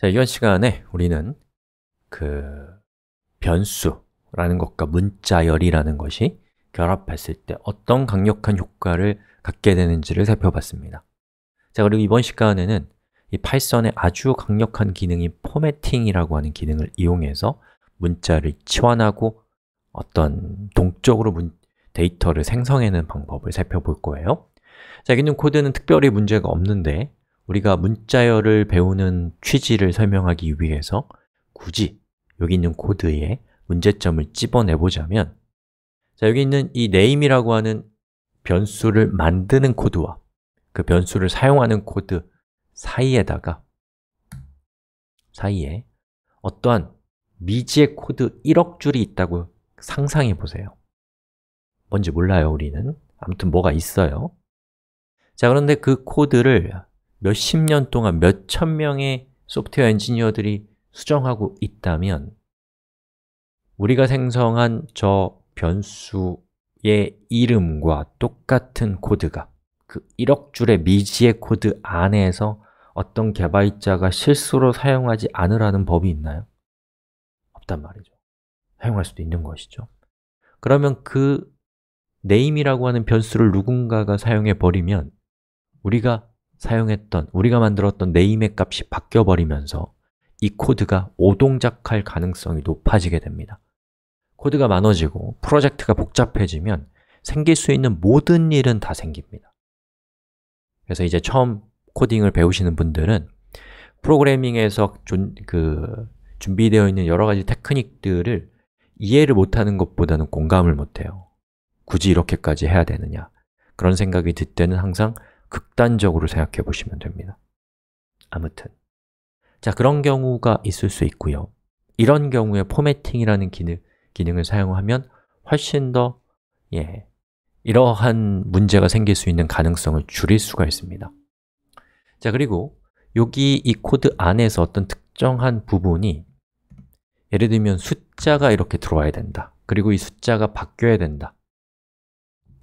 자, 이번 시간에 우리는 그 변수라는 것과 문자열이라는 것이 결합했을 때 어떤 강력한 효과를 갖게 되는지를 살펴봤습니다 자, 그리고 이번 시간에는 이 파이썬의 아주 강력한 기능인 포매팅이라고 하는 기능을 이용해서 문자를 치환하고 어떤 동적으로 문, 데이터를 생성해내는 방법을 살펴볼 거예요 자, 기능 코드는 특별히 문제가 없는데 우리가 문자열을 배우는 취지를 설명하기 위해서 굳이 여기 있는 코드에 문제점을 집어내보자면 자, 여기 있는 이 name이라고 하는 변수를 만드는 코드와 그 변수를 사용하는 코드 사이에다가 사이에 어떠한 미지의 코드 1억 줄이 있다고 상상해 보세요 뭔지 몰라요, 우리는 아무튼 뭐가 있어요 자, 그런데 그 코드를 몇십 년 동안 몇 천 명의 소프트웨어 엔지니어들이 수정하고 있다면 우리가 생성한 저 변수의 이름과 똑같은 코드가 그 1억 줄의 미지의 코드 안에서 어떤 개발자가 실수로 사용하지 않으라는 법이 있나요? 없단 말이죠. 사용할 수도 있는 것이죠. 그러면 그 name이라고 하는 변수를 누군가가 사용해 버리면 우리가 사용했던, 우리가 만들었던 네임의 값이 바뀌어버리면서 이 코드가 오동작할 가능성이 높아지게 됩니다 코드가 많아지고 프로젝트가 복잡해지면 생길 수 있는 모든 일은 다 생깁니다 그래서 이제 처음 코딩을 배우시는 분들은 프로그래밍에서 준, 그, 준비되어 있는 여러 가지 테크닉들을 이해를 못하는 것보다는 공감을 못해요 굳이 이렇게까지 해야 되느냐 그런 생각이 들 때는 항상 극단적으로 생각해 보시면 됩니다 아무튼 자 그런 경우가 있을 수 있고요 이런 경우에 포매팅이라는 기능, 기능을 사용하면 훨씬 더 예, 이러한 문제가 생길 수 있는 가능성을 줄일 수가 있습니다 자 그리고 여기 이 코드 안에서 어떤 특정한 부분이 예를 들면 숫자가 이렇게 들어와야 된다 그리고 이 숫자가 바뀌어야 된다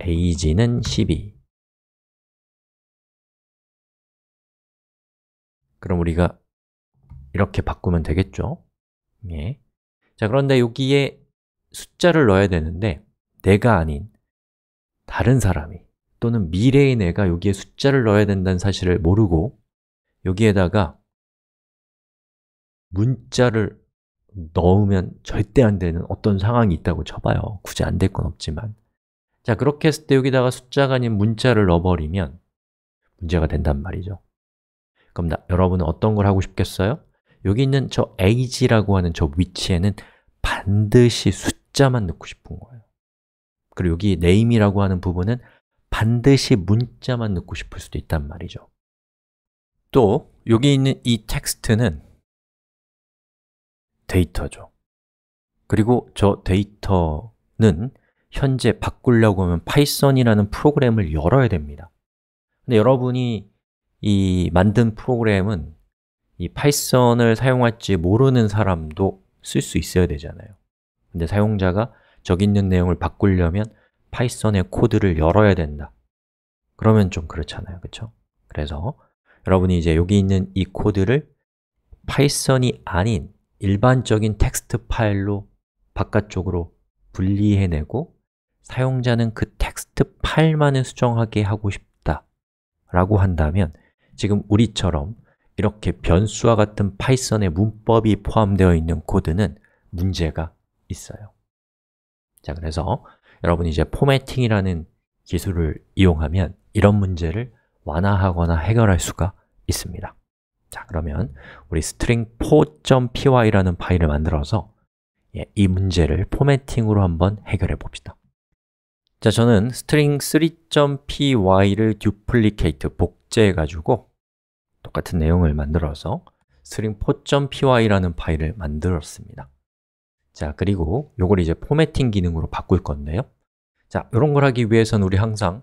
age는 12, 그럼 우리가 이렇게 바꾸면 되겠죠? 예. 자, 그런데 여기에 숫자를 넣어야 되는데 내가 아닌 다른 사람이 또는 미래의 내가 여기에 숫자를 넣어야 된다는 사실을 모르고 여기에다가 문자를 넣으면 절대 안 되는 어떤 상황이 있다고 쳐봐요 굳이 안 될 건 없지만 자, 그렇게 했을 때 여기다가 숫자가 아닌 문자를 넣어버리면 문제가 된단 말이죠 그럼 나, 여러분은 어떤 걸 하고 싶겠어요? 여기 있는 저 age라고 하는 저 위치에는 반드시 숫자만 넣고 싶은 거예요 그리고 여기 name이라고 하는 부분은 반드시 문자만 넣고 싶을 수도 있단 말이죠 또 여기 있는 이 텍스트는 데이터죠 그리고 저 데이터는 현재 바꾸려고 하면 파이썬이라는 프로그램을 열어야 됩니다 근데 여러분이 이 만든 프로그램은 이 파이썬을 사용할지 모르는 사람도 쓸 수 있어야 되잖아요 근데 사용자가 저기 있는 내용을 바꾸려면 파이썬의 코드를 열어야 된다 그러면 좀 그렇잖아요, 그쵸 그래서 여러분이 이제 여기 있는 이 코드를 파이썬이 아닌 일반적인 텍스트 파일로 바깥쪽으로 분리해내고 사용자는 그 텍스트 파일만을 수정하게 하고 싶다 라고 한다면 지금 우리처럼 이렇게 변수와 같은 파이썬의 문법이 포함되어 있는 코드는 문제가 있어요 자, 그래서 여러분이 이제 포매팅이라는 기술을 이용하면 이런 문제를 완화하거나 해결할 수가 있습니다 자, 그러면 우리 string4.py라는 파일을 만들어서 예, 이 문제를 포매팅으로 한번 해결해 봅시다 자, 저는 string3.py를 duplicate, 복제해가지고 똑같은 내용을 만들어서 string4.py라는 파일을 만들었습니다 자, 그리고 이걸 이제 포매팅 기능으로 바꿀 건데요 자, 이런 걸 하기 위해서는 우리 항상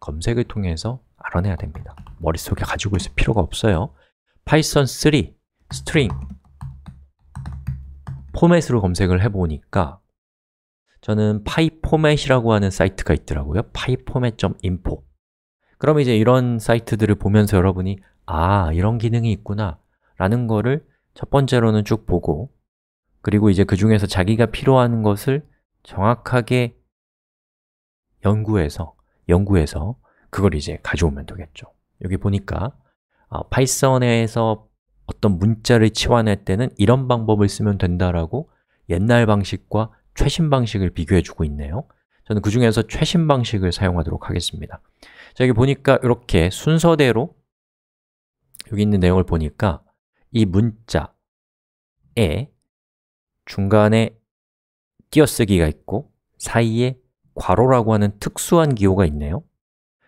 검색을 통해서 알아내야 됩니다 머릿속에 가지고 있을 필요가 없어요 p y t h o n 3 string 포맷으로 검색을 해보니까 저는 p y 파이포맷이라고 하는 사이트가 있더라고요 p y 파이포맷.info 그럼 이제 이런 사이트들을 보면서 여러분이 아, 이런 기능이 있구나 라는 거를 첫 번째로는 쭉 보고 그리고 이제 그 중에서 자기가 필요한 것을 정확하게 연구해서 연구해서 그걸 이제 가져오면 되겠죠 여기 보니까 어, 파이썬에서 어떤 문자를 치환할 때는 이런 방법을 쓰면 된다라고 옛날 방식과 최신 방식을 비교해주고 있네요 저는 그 중에서 최신 방식을 사용하도록 하겠습니다 자, 여기 보니까 이렇게 순서대로 여기 있는 내용을 보니까 이 문자에 중간에 띄어쓰기가 있고 사이에 괄호라고 하는 특수한 기호가 있네요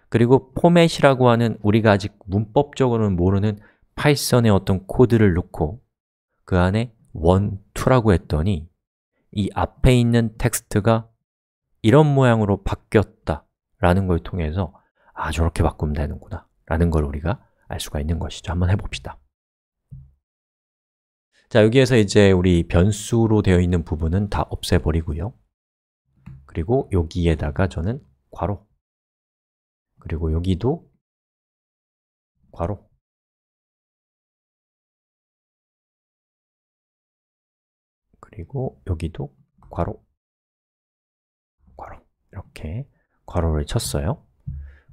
그리고 포맷이라고 하는 우리가 아직 문법적으로는 모르는 파이썬의 어떤 코드를 넣고 그 안에 원, 투라고 했더니 이 앞에 있는 텍스트가 이런 모양으로 바뀌었다 라는 걸 통해서 아, 저렇게 바꾸면 되는구나 라는 걸 우리가 알 수가 있는 것이죠. 한번 해봅시다. 자, 여기에서 이제 우리 변수로 되어 있는 부분은 다 없애버리고요. 그리고 여기에다가 저는 괄호 그리고 여기도 괄호 그리고 여기도 괄호 괄호 이렇게 괄호를 쳤어요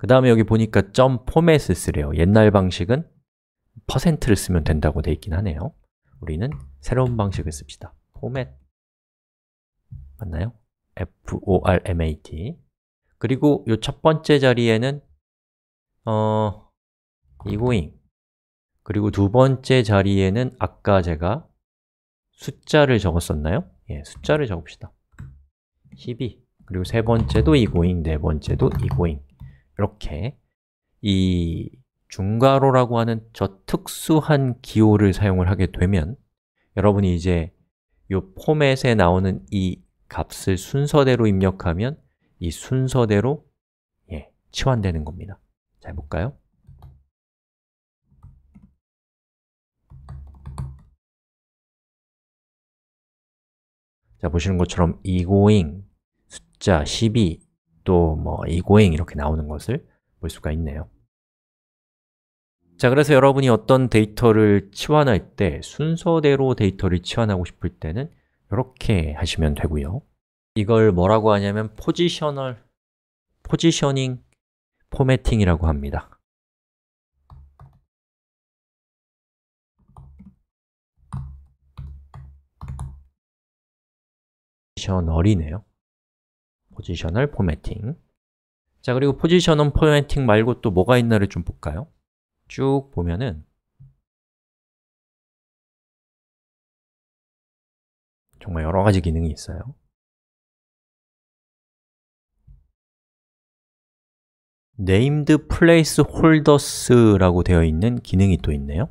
그 다음에 여기 보니까 점 포맷을 쓰래요 옛날 방식은 퍼센트를 쓰면 된다고 되어 있긴 하네요 우리는 새로운 방식을 씁시다 포맷 맞나요? format 그리고 이 첫 번째 자리에는 어, 이고잉 그리고 두 번째 자리에는 아까 제가 숫자를 적었었나요? 예, 숫자를 적읍시다 12 그리고 세 번째도 이고잉, 네 번째도 이고잉 이렇게 이 중괄호라고 하는 저 특수한 기호를 사용을 하게 되면 여러분이 이제 이 포맷에 나오는 이 값을 순서대로 입력하면 이 순서대로 예, 치환되는 겁니다 잘 볼까요? 자, 보시는 것처럼 egoing 숫자 12 또뭐 이고잉 이렇게 나오는 것을 볼 수가 있네요 자 그래서 여러분이 어떤 데이터를 치환할 때 순서대로 데이터를 치환하고 싶을 때는 이렇게 하시면 되고요 이걸 뭐라고 하냐면 포지셔널, 포지셔닝, 포매팅이라고 합니다 포지셔널이네요 포지셔널 포매팅 자, 그리고 포지셔널 포매팅 말고 또 뭐가 있나를 좀 볼까요? 쭉 보면은 정말 여러 가지 기능이 있어요 named placeholders라고 되어 있는 기능이 또 있네요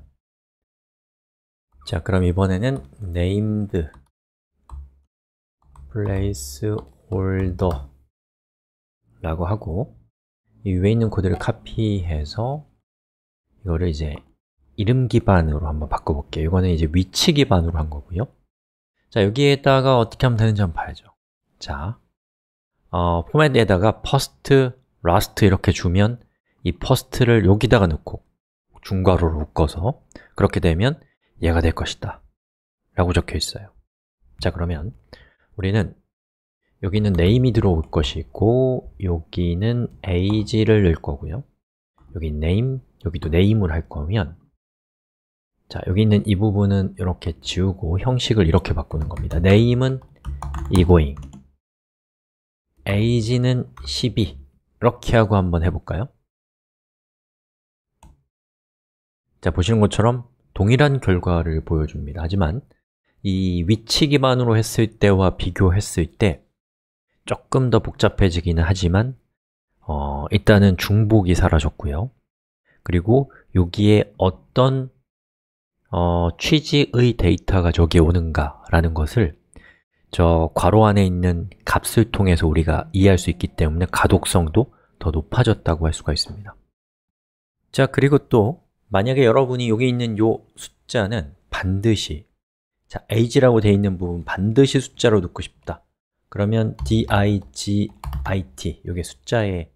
자, 그럼 이번에는 named place 올더 라고 하고 이 위에 있는 코드를 카피해서 이거를 이제 이름 기반으로 한번 바꿔볼게요 이거는 이제 위치 기반으로 한 거고요 자, 여기에다가 어떻게 하면 되는지 한번 봐야죠 자, 어, 포맷에다가 first, last 이렇게 주면 이 first를 여기다가 넣고 중괄호로 묶어서 그렇게 되면 얘가 될 것이다 라고 적혀 있어요 자, 그러면 우리는 여기는 name이 들어올 것이고 여기는 age를 넣을 거고요 여기 name, 여기도 name을 할 거면 자, 여기 있는 이 부분은 이렇게 지우고 형식을 이렇게 바꾸는 겁니다 name은 이고잉 age는 12 이렇게 하고 한번 해볼까요? 자, 보시는 것처럼 동일한 결과를 보여줍니다 하지만 이 위치 기반으로 했을 때와 비교했을 때 조금 더 복잡해지기는 하지만 어, 일단은 중복이 사라졌고요 그리고 여기에 어떤 어, 취지의 데이터가 저기에 오는가 라는 것을 저 괄호 안에 있는 값을 통해서 우리가 이해할 수 있기 때문에 가독성도 더 높아졌다고 할 수가 있습니다 자, 그리고 또 만약에 여러분이 여기 있는 요 숫자는 반드시 자, age라고 되어 있는 부분 반드시 숫자로 넣고 싶다 그러면 digit, 이게 숫자의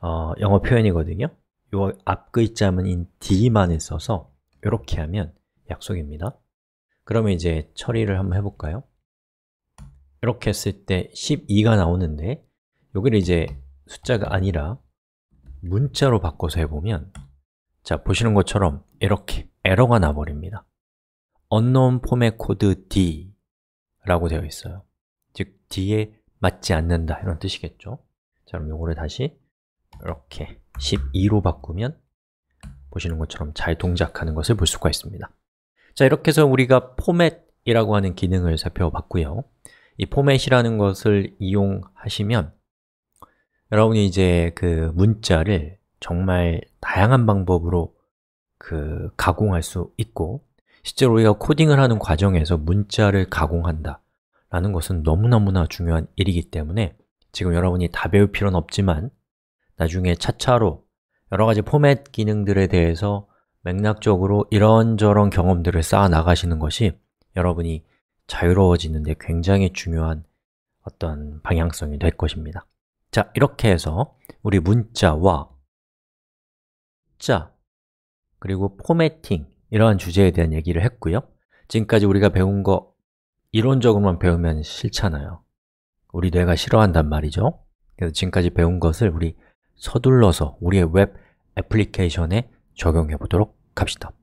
어, 영어 표현이거든요 요앞 글자문 인 d만을 써서 이렇게 하면 약속입니다 그러면 이제 처리를 한번 해볼까요? 이렇게 했을 때 12가 나오는데 여기를 이제 숫자가 아니라 문자로 바꿔서 해보면 자, 보시는 것처럼 이렇게 에러가 나버립니다 unknown format code D 라고 되어 있어요 즉뒤에 맞지 않는다 이런 뜻이겠죠 자 그럼 요거를 다시 이렇게 12로 바꾸면 보시는 것처럼 잘 동작하는 것을 볼 수가 있습니다 자 이렇게 해서 우리가 포맷이라고 하는 기능을 살펴봤고요 이 포맷이라는 것을 이용하시면 여러분이 이제 그 문자를 정말 다양한 방법으로 그 가공할 수 있고 실제로 우리가 코딩을 하는 과정에서 문자를 가공한다 라는 것은 너무너무나 중요한 일이기 때문에 지금 여러분이 다 배울 필요는 없지만 나중에 차차로 여러 가지 포맷 기능들에 대해서 맥락적으로 이런저런 경험들을 쌓아 나가시는 것이 여러분이 자유로워지는 데 굉장히 중요한 어떤 방향성이 될 것입니다 자, 이렇게 해서 우리 문자와 자, 그리고 포매팅 이러한 주제에 대한 얘기를 했고요 지금까지 우리가 배운 거 이론적으로만 배우면 싫잖아요 우리 뇌가 싫어한단 말이죠 그래서 지금까지 배운 것을 우리 서둘러서 우리의 웹 애플리케이션에 적용해 보도록 합시다